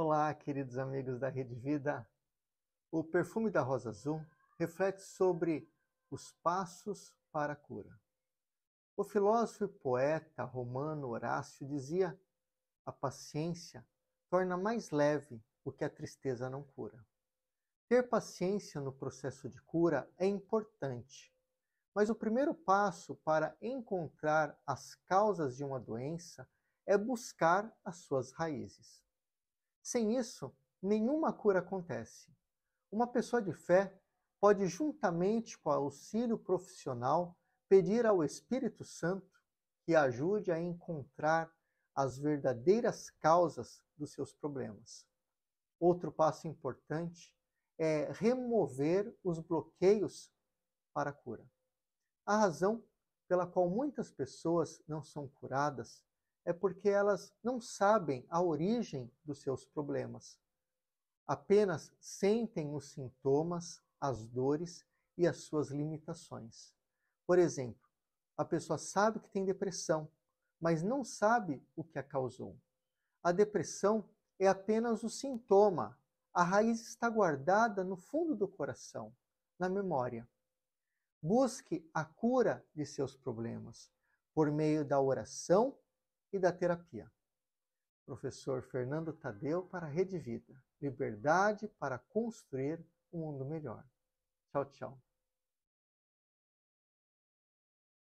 Olá, queridos amigos da Rede Vida. O perfume da rosa azul reflete sobre os passos para a cura. O filósofo e poeta romano Horácio dizia: a paciência torna mais leve o que a tristeza não cura. Ter paciência no processo de cura é importante, mas o primeiro passo para encontrar as causas de uma doença é buscar as suas raízes. Sem isso, nenhuma cura acontece. Uma pessoa de fé pode, juntamente com auxílio profissional, pedir ao Espírito Santo que ajude a encontrar as verdadeiras causas dos seus problemas. Outro passo importante é remover os bloqueios para a cura. A razão pela qual muitas pessoas não são curadas é porque elas não sabem a origem dos seus problemas. Apenas sentem os sintomas, as dores e as suas limitações. Por exemplo, a pessoa sabe que tem depressão, mas não sabe o que a causou. A depressão é apenas o sintoma. A raiz está guardada no fundo do coração, na memória. Busque a cura de seus problemas por meio da oração e da terapia. Professor Fernando Tadeu para a Rede Vida. Liberdade para construir um mundo melhor. Tchau, tchau.